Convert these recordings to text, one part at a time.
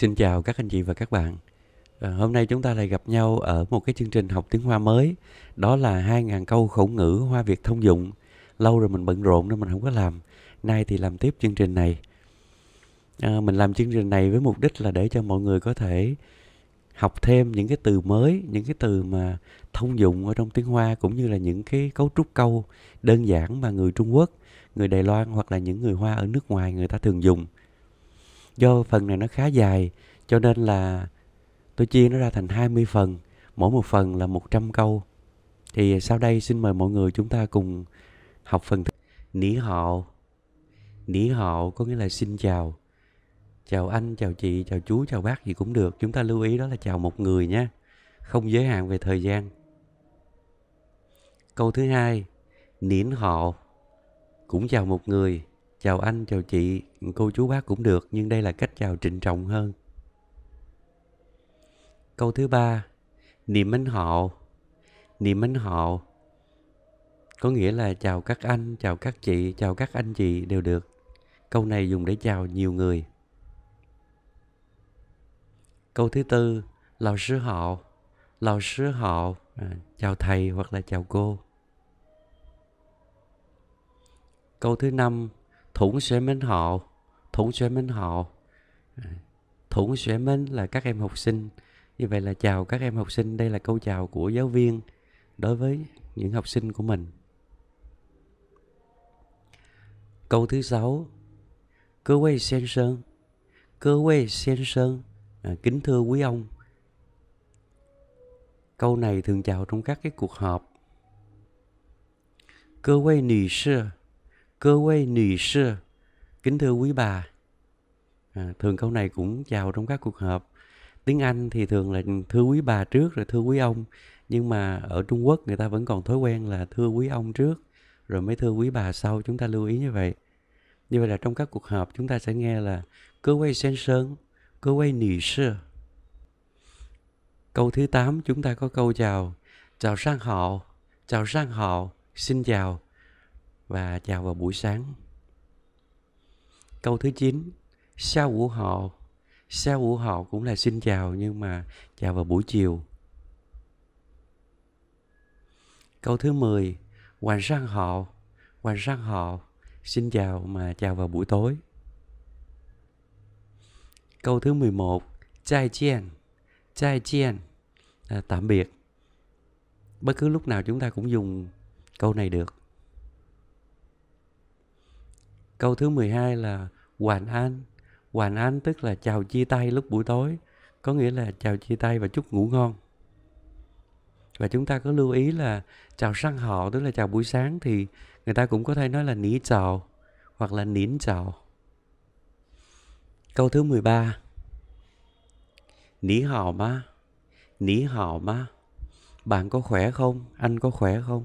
Xin chào các anh chị và các bạn. À, hôm nay chúng ta lại gặp nhau ở một cái chương trình học tiếng Hoa mới, đó là 2.000 câu khẩu ngữ Hoa Việt thông dụng. Lâu rồi mình bận rộn nên mình không có làm. Nay thì làm tiếp chương trình này. À, mình làm chương trình này với mục đích là để cho mọi người có thể học thêm những cái từ mới, những cái từ mà thông dụng ở trong tiếng Hoa cũng như là những cái cấu trúc câu đơn giản mà người Trung Quốc, người Đài Loan hoặc là những người Hoa ở nước ngoài người ta thường dùng do phần này nó khá dài cho nên là tôi chia nó ra thành 20 phần mỗi một phần là 100 câu thì sau đây xin mời mọi người chúng ta cùng học phần thứ nỉ họ nỉ họ có nghĩa là xin chào chào anh chào chị chào chú chào bác gì cũng được chúng ta lưu ý đó là chào một người nhé không giới hạn về thời gian câu thứ hai niễn họ cũng chào một người chào anh chào chị cô chú bác cũng được nhưng đây là cách chào trịnh trọng hơn câu thứ ba niềm mến hộ niềm mến hộ có nghĩa là chào các anh chào các chị chào các anh chị đều được câu này dùng để chào nhiều người câu thứ tư lào sư họ lào sư họ à, chào thầy hoặc là chào cô câu thứ năm Thủng Xuế Minh họ, Thủng Xuế Minh họ, Thủng Xuế Minh là các em học sinh Như vậy là chào các em học sinh Đây là câu chào của giáo viên Đối với những học sinh của mình Câu thứ sáu Cơ quay sen sơn Cơ quay sen sơn à, Kính thưa quý ông Câu này thường chào trong các cái cuộc họp Cơ quay nì sư cơ quê nì kính thưa quý bà à, thường câu này cũng chào trong các cuộc họp tiếng anh thì thường là thưa quý bà trước rồi thưa quý ông nhưng mà ở trung quốc người ta vẫn còn thói quen là thưa quý ông trước rồi mới thưa quý bà sau chúng ta lưu ý như vậy như vậy là trong các cuộc họp chúng ta sẽ nghe là cơ quay sen sơn cơ quay nì sư câu thứ 8 chúng ta có câu chào chào sang họ chào sang họ xin chào và chào vào buổi sáng. Câu thứ 9, sao của họ sao của họ cũng là xin chào nhưng mà chào vào buổi chiều. Câu thứ 10, hoàng sang họ, hoàng sang họ xin chào mà chào vào buổi tối. Câu thứ 11, chai chien, chai chien là tạm biệt. Bất cứ lúc nào chúng ta cũng dùng câu này được. Câu thứ 12 là hoàn an. Hoàn an tức là chào chia tay lúc buổi tối, có nghĩa là chào chia tay và chúc ngủ ngon. Và chúng ta có lưu ý là chào sang họ tức là chào buổi sáng thì người ta cũng có thể nói là nỉ chào hoặc là nín chào. Câu thứ 13 Nỉ hào ma Nỉ hào ma Bạn có khỏe không? Anh có khỏe không?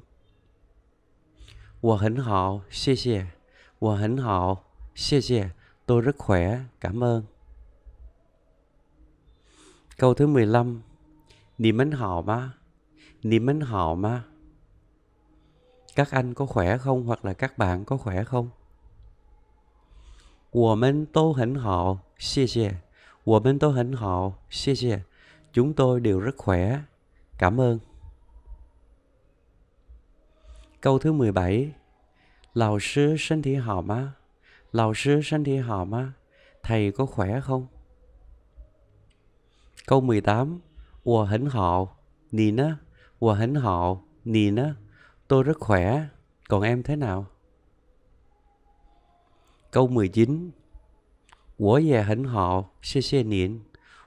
Hòa hình họ, xie xie 我很好，谢谢。Tôi rất khỏe, cảm ơn. Câu thứ 15. Nì mến họ ma. Nì mến họ ma. Các anh có khỏe không hoặc là các bạn có khỏe không? chúng tôi đều rất khỏe. Cảm ơn. Câu thứ 17. Lão sư thân thể Lão sư thân thể Thầy có khỏe không? Câu 18 Wo hẳn hảo, nì nè Wo hẳn hảo, nì nè Tôi rất khỏe, còn em thế nào? Câu 19 Wo về hẳn hảo, xê xê niệm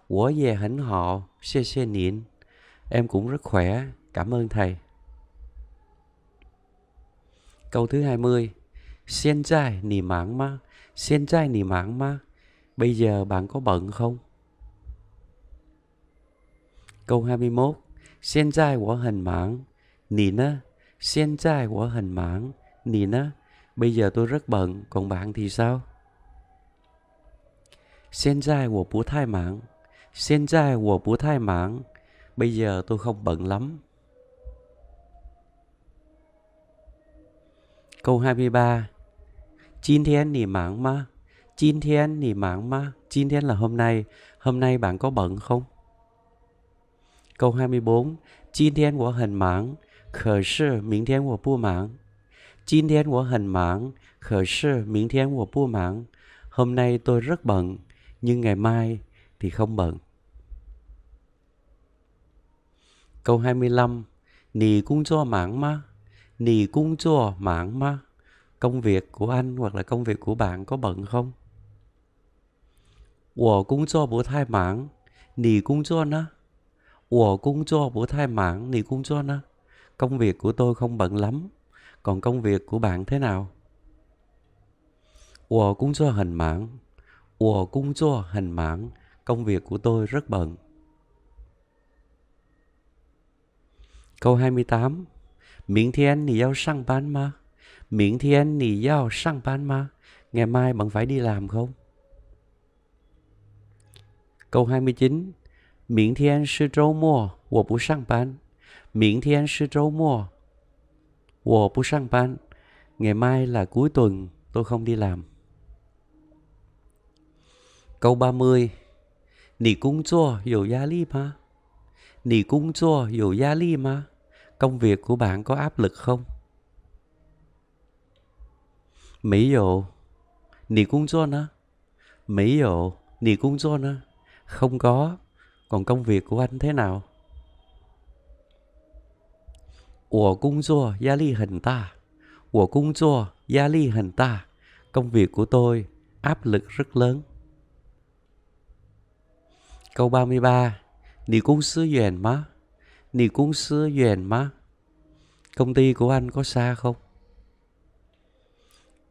Wo về hẳn hảo, xê xê niệm Em cũng rất khỏe, cảm ơn thầy Câu thứ 20. Xiên trai nì mạng ma. Xiên trai nì mạng ma. Bây giờ bạn có bận không? Câu 21. Xiên trai của hình mạng. Nì nè. Xiên trai của hình mạng. Nì nè. Bây giờ tôi rất bận, còn bạn thì sao? Xiên trai của bố thai mạng. Xiên trai của bố thai mạng. Bây giờ tôi không bận lắm, Câu 23 Chín thiên nỉ mảng ma Chín thiên nỉ mảng ma Chín thiên là hôm nay Hôm nay bạn có bận không? Câu 24 Chín thiên của hình mảng Khở sư miếng thiên của bu mảng Chín thiên của hình mảng Khở sư miếng thiên của bu mảng Hôm nay tôi rất bận Nhưng ngày mai thì không bận Câu 25 Nì cung cho mảng ma nì cung chùa mạng mà công việc của anh hoặc là công việc của bạn có bận không? Wo cung chùa bố thai mạng, nì cung chùa na. Wo cung chùa bố thai mạng, nì cung chùa na. Công việc của tôi không bận lắm, còn công việc của bạn thế nào? Wo cung chùa hình mạng, wo cung chùa hình mạng, công việc của tôi rất bận. Câu 28明天你要上班吗？明天你要上班吗? Ngày mai bạn phải đi làm không? Câu 29. Miễn thiên sư trâu mùa, wo bú sang ban. Miễn thiên sư trâu mùa, wo bú sang ban. Ngày mai là cuối tuần, tôi không đi làm. Câu 30. Nì cung chua, dù gia li mà. Nì cung chua, dù gia li mà công việc của bạn có áp lực không? mấy giờ nì cung cho nó. mấy giờ nì cung cho nó. Không có, còn công việc của anh thế nào? Của cung cho, gia ly hình ta. Của cung cho, gia ly hình ta. Công việc của tôi áp lực rất lớn. Câu 33 Nì cung sư duyên má Nì cũng xưa duyên má. Công ty của anh có xa không?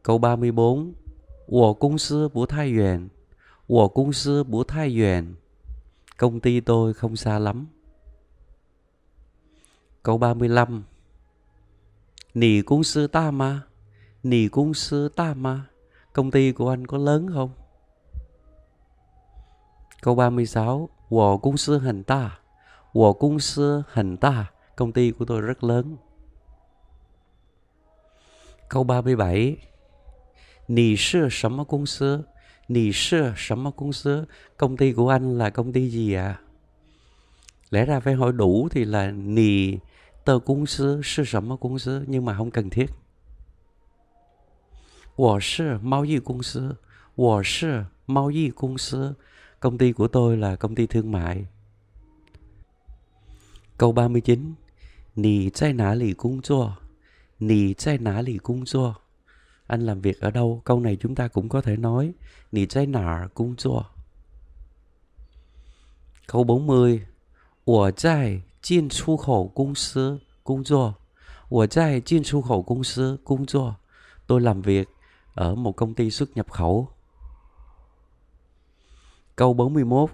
Câu 34 Của công sư bố thai duyên Của công sư bố thai duyên Công ty tôi không xa lắm. Câu 35 Nì cung sư ta ma Nì cung sư ta ma Công ty của anh có lớn không? Câu 36 Wo cung sư hành ta của cung sư hành ta công ty của tôi rất lớn câu 37 Nì sư sấm công sư Nì sư sấm công sư Công ty của anh là công ty gì ạ? À? Lẽ ra phải hỏi đủ thì là nì tơ công sư sư sấm công sư Nhưng mà không cần thiết Wo sư mao y cung sư Wo sư mao y cung sư Công ty của tôi là công ty thương mại Câu 39 Nì chai ná lì cung chua Nì chai ná lì cung chua Anh làm việc ở đâu? Câu này chúng ta cũng có thể nói Nì chai ná cung chua Câu 40 Ủa chai chiên chu khẩu cung sư cung chua Ủa chai chiên chu khẩu cung sư cung chua Tôi làm việc ở một công ty xuất nhập khẩu Câu 41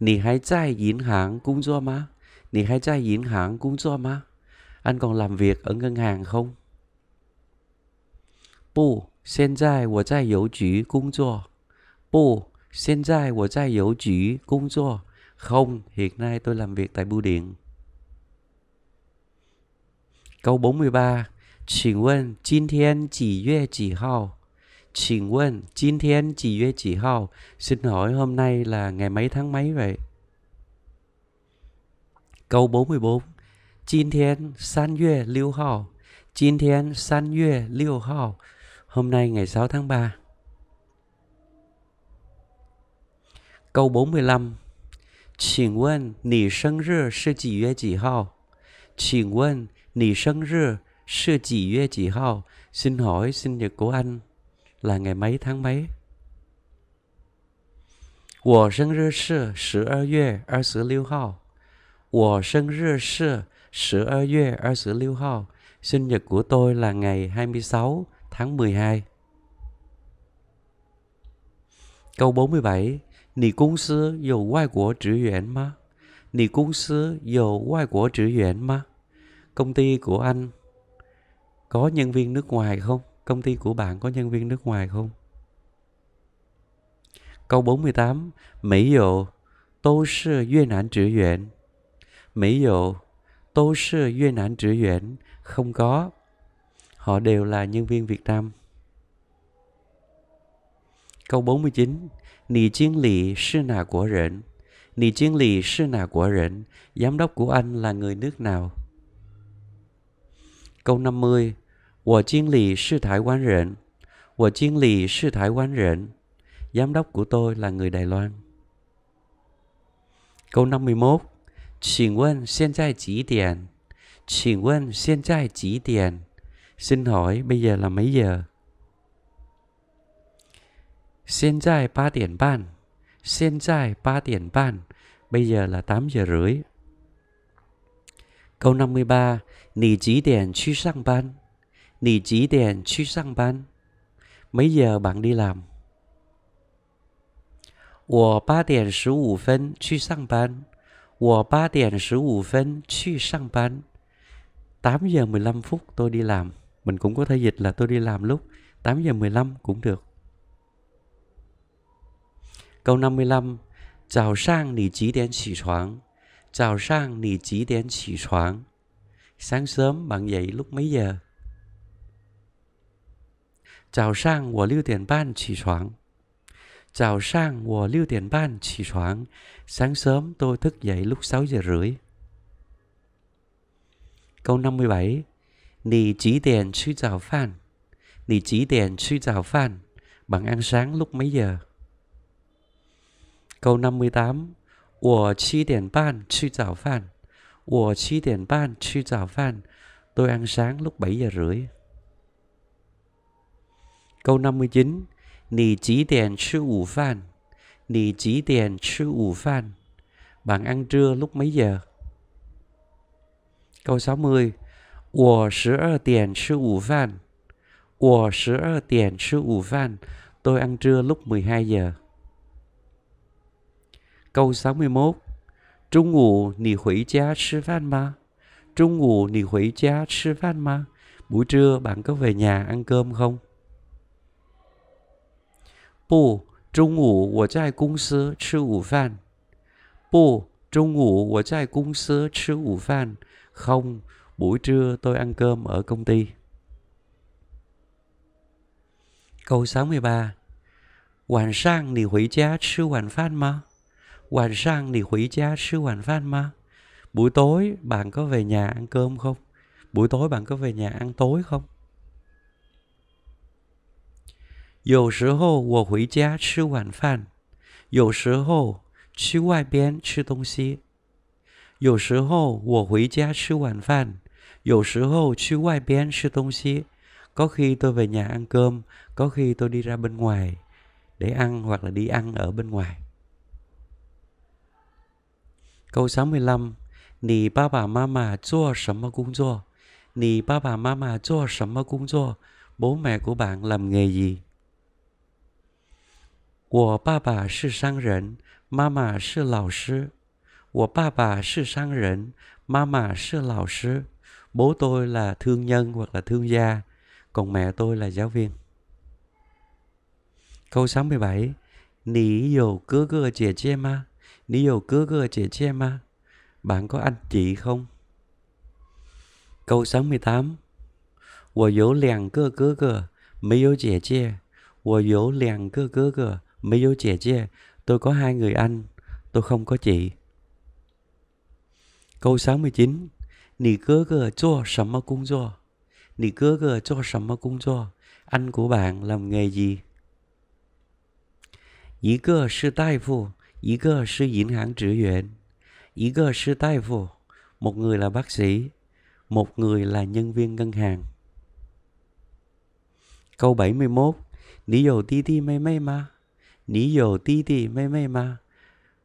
Nì hãy chai diễn hãng cung chua má 你还在银行工作吗？anh còn làm việc ở ngân hàng không? 不，现在我在邮局工作。不，现在我在邮局工作。Không, hiện nay tôi làm việc tại bưu điện. Câu 43. Xin vấn, 今天几月几号? Xin vấn, 今天几月几号? Xin hỏi hôm nay là ngày mấy tháng mấy vậy? Câu 44 Jin thiên san yue liu hao Jin thiên san yue liu hao Hôm nay ngày 6 tháng 3 Câu 45 Xin vấn nì sinh rư sư chỉ yue chỉ hao Xin vấn nì sinh rư sư chỉ yue chỉ hao Xin hỏi sinh nhật của anh là ngày mấy tháng mấy? 我生日是十二月二十六号。我生日是十二月二十六号. Sinh nhật tôi là ngày hai tháng 12. Câu 47. Nì cung sư dầu ngoại của trữ yuan ma? Nì cung sư dầu ngoại của trữ yuan ma? Công ty của anh có nhân viên nước ngoài không? Công ty của bạn có nhân viên nước ngoài không? Câu 48. Mỹ dụ, tôi sư duyên ảnh trữ yuan. Mỹ dụ, tôi sư duy Nam trữ viện không có. Họ đều là nhân viên Việt Nam. Câu 49 Nì chiến lì sư nà của rện Nì chiến lì sư nà của rện Giám đốc của anh là người nước nào? Câu 50 Wo chiến lì sư Thái Quán rện Wo chiến lì sư Thái Quán rện Giám đốc của tôi là người Đài Loan Câu 51请问现在几点？请问现在几点？Xin hỏi bây giờ là mấy giờ? Hiện tại 8 điểm ban. Hiện tại 8 điểm ban. Bây giờ là 8 giờ rưỡi. Câu 53. Nì chỉ điểm chú sang ban. Nì chỉ điểm chú sang ban. Mấy giờ bạn đi làm? 我八点十五分去上班。我八点十五分去上班 .8 giờ 15 phút tôi đi làm. Mình cũng có thể dịch là tôi đi làm lúc 8 giờ 15 cũng được. Câu 55. Chào sang nì chí đến chỉ choáng. Chào sang nì chí đến chỉ choáng. Sáng sớm bạn dậy lúc mấy giờ? Chào sang của lưu tiền ban chỉ Chào sang của Lưu Tiền Ban chỉ soạn. Sáng sớm tôi thức dậy lúc 6 giờ rưỡi. Câu 57 Nì chỉ tiền sư chào phan Nì chỉ tiền sư chào phan Bạn ăn sáng lúc mấy giờ? Câu 58 Wo chi tiền ban sư chào phan Wo chi tiền ban sư chào phan Tôi ăn sáng lúc 7 giờ rưỡi Câu 59你几点吃午饭？你几点吃午饭? Bạn ăn trưa lúc mấy giờ? Câu 60. 我十二点吃午饭。我十二点吃午饭。Tôi ăn trưa lúc 12 giờ. Câu 61. 中午你回家吃饭吗？中午你回家吃饭吗？Buổi trưa bạn có về nhà ăn cơm không? 不，中午我在公司吃午饭。不，中午我在公司吃午饭. buổi trưa tôi ăn cơm ở công ty. Câu 63. Hoàn sang nì hủy giá sư hoàn phan ma. Hoàn sang nì hủy giá sư hoàn phan ma. Buổi tối bạn có về nhà ăn cơm không? Buổi tối bạn có về nhà ăn tối không? 有时候我回家吃晚饭，有时候去外边吃东西。有时候我回家吃晚饭，有时候去外边吃东西. khi tôi về nhà ăn cơm, có khi tôi đi ra bên ngoài để ăn hoặc là đi ăn ở bên ngoài. Câu 65. Nì ba bà mama chua sắm mà cũng chua. Nì ba bà mama chua sắm mà cũng chua. Bố mẹ của bạn làm nghề gì? 我爸爸是商人，妈妈是老师。我爸爸是商人, tôi là thương nhân hoặc là thương gia, còn mẹ tôi là giáo viên. Câu 67. Nì dầu cơ cơ trẻ che ma. Nì dầu cơ cơ trẻ che ma. Bạn có anh chị không? Câu 68. Wo yếu lèng cơ cơ cơ, mấy yếu trẻ che. Wo yếu lèng cơ cơ cơ, Mấy dấu trẻ chứ, tôi có hai người anh, tôi không có chị. Câu 69 Nì cơ cơ cho sắm cung do Nì cơ cơ cho sắm cung do Anh của bạn làm nghề gì? Ý cơ sư đại phu, ý cơ sư yến hãng trữ viện. Ý cơ sư đại phu, một người là bác sĩ, một người là nhân viên ngân hàng. Câu 71 Nì dầu ti ti mây mây mà nỉ dồ tí tì mê mê ma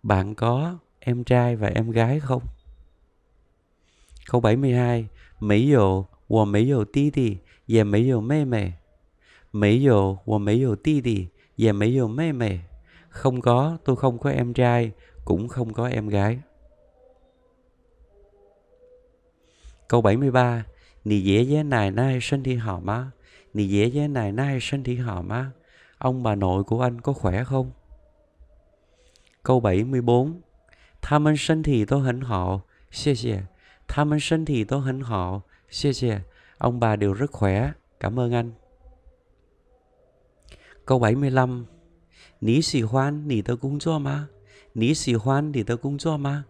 bạn có em trai và em gái không câu 72 mấy dồ wo mấy dồ tí tì và mấy dồ mê mê mấy dồ wo mấy dồ tí tì và mấy dồ mê mê không có tôi không có em trai cũng không có em gái câu 73 nì dễ dễ này nai sinh thi họ má nì dễ dễ này nai sinh thi họ má Ông bà nội của anh có khỏe không? Câu 74 Tha mình sinh thì tôi hạnh họ, xie xie. Tha mình sinh thì tôi hạnh họ, xie xie. Ông bà đều rất khỏe, cảm ơn anh. Câu 75 Ní xì hoan, nì tớ cũng cho mà. Ní xì hoan, nì tớ cũng cho mà.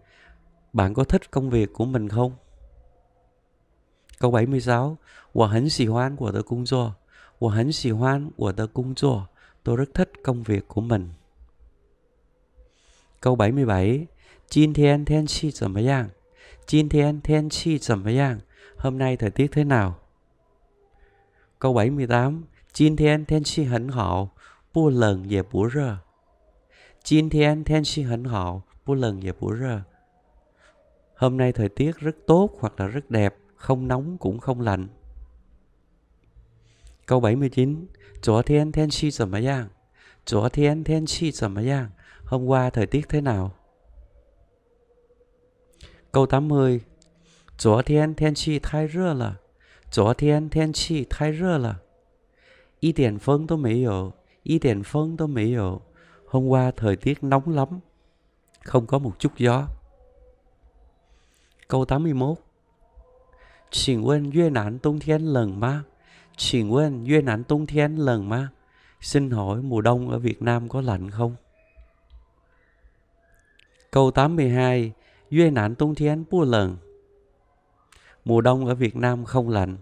Bạn có thích công việc của mình không? Câu 76 Wo hẳn xì hoan của tớ cũng cho. Wo hẳn xì hoan của tớ cũng cho. Tôi rất thích công việc của mình. Câu 77. Jin thiên thiên chi 怎么样? Jin thiên thiên chi 怎么样? Hôm nay thời tiết thế nào? Câu 78. Jin thiên thiên chi hẳn hảo, bu lần về bủ rơ. Jin thiên thiên chi hẳn hảo, bu lần về bủ rơ. Hôm nay thời tiết rất tốt hoặc là rất đẹp, không nóng cũng không lạnh. Câu 79 Chúa thiên thiên chi 怎么样? Chúa thiên thiên chi 怎么样? Hôm qua thời tiết thế nào? Câu 80 Chúa thiên thiên chi thái rơ là Chúa thiên thiên chi thái rơ là Y điển phân tôi mấy hiểu Y điển phân tôi mấy hiểu Hôm qua thời tiết nóng lắm Không có một chút gió Câu 81 Xin Vân Việt Nam Đông Thiên lạnh mà? Xin quên Duy Ảnh Tung Thiên lần mà Xin hỏi mùa đông ở Việt Nam có lạnh không? Câu 82 duyên Ảnh Tung Thiên Pua lần Mùa đông ở Việt Nam không lạnh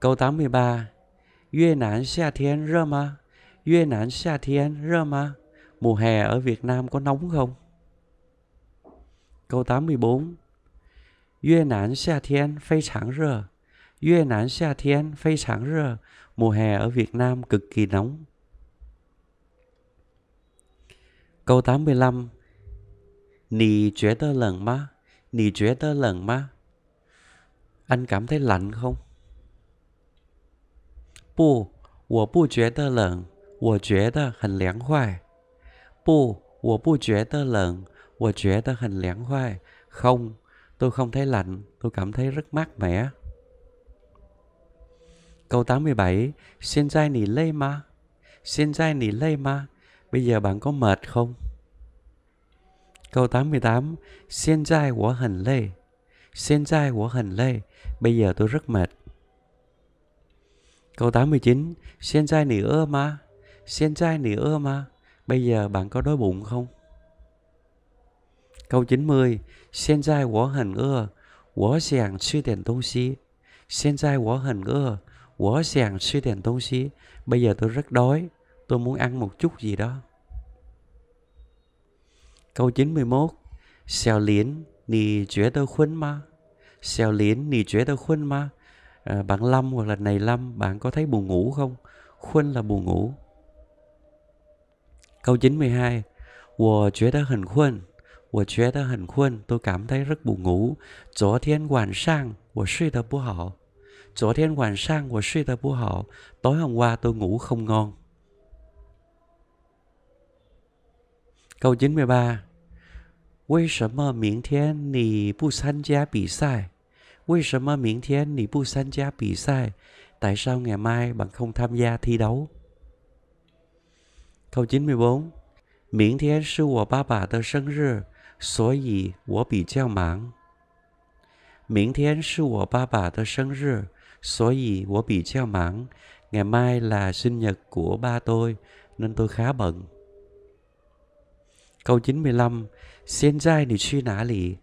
Câu 83 Duy Ảnh Xa Thiên Rơ Ma Duy Ảnh Xa Thiên Rơ Ma Mùa hè ở Việt Nam có nóng không? Câu 84越南夏天非常热。越南夏天非常热。Mù hè ở Việt Nam cực kỳ nóng。câu tám mươi lăm. 你觉得冷吗？你觉得冷吗？An h cảm thấy lạnh không? 不，我不觉得冷，我觉得很凉快。不，我不觉得冷，我觉得很凉快。Không. Tôi không thấy lạnh, tôi cảm thấy rất mát mẻ. Câu 87 Xin dai nỉ lê ma Xin dai nỉ lê ma Bây giờ bạn có mệt không? Câu 88 Xin dai của hành lê Xin dai của hành lê Bây giờ tôi rất mệt Câu 89 Xin dai nỉ ơ ma Xin dai nỉ ơ ma Bây giờ bạn có đói bụng không? Câu 90 Hiện tại 我很饿我想吃点东西 Hiện tại 我很饿我想吃点东西 Bây giờ tôi rất đói Tôi muốn ăn một chút gì đó Câu 91 Xèo liến Nì chuyển tơ khuân ma Xèo liến Nì chuyển tơ khuân ma à, Bạn Lâm hoặc là này Lâm Bạn có thấy buồn ngủ không Khuân là buồn ngủ Câu 92 Wo chuyển tơ hình khuân 我觉得很困，tôi cảm thấy rất buồn ngủ. hôm qua tôi ngủ không ngon. Câu 93. 为什么明天你不参加比赛？为什么明天你不参加比赛？Tại sao ngày mai bạn không tham gia thi đấu? Câu chín 94. 明天是我爸爸的生日。所以我比较忙。明天是我爸爸的生日，所以我比较忙。Ngày mai là sinh nhật của ba tôi, nên tôi khá bận. Câu 95 Hiện tại thì đi nã lì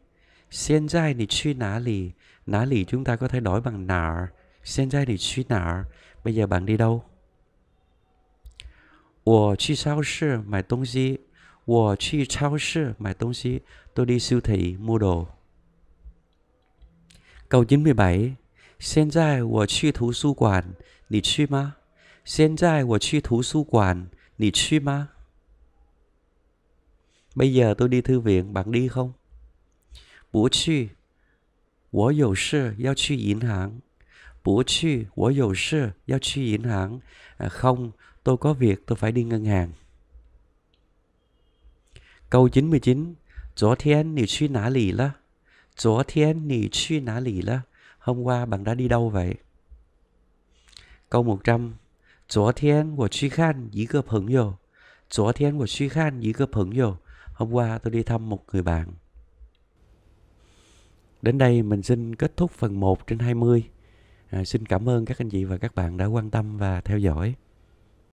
Hiện tại thì đi nã lì Nã lì chúng ta có thể đổi bằng nà Hiện tại thì đi nà Bây giờ bạn đi đâu? 我去超市买东西。我去超市买东西, tôi đi siêu thị mua đồ. Câu 97. Hiện tại, tôi đi thú sư quản, 你去吗? Hiện tại, tôi đi thú sư quản, 你去吗? Bây giờ tôi đi thư viện, bạn đi không? 不去，我有事要去银行。不去，我有事要去银行。À, không, tôi có việc, tôi phải đi ngân hàng. Câu 99昨天你去哪里了?昨天你去哪里了? Hôm qua bạn đã đi đâu vậy? Câu 100昨天我去看一个朋友 hôm qua tôi đi thăm một người bạn Đến đây mình xin kết thúc phần 1 trên 20 à, Xin cảm ơn các anh chị và các bạn đã quan tâm và theo dõi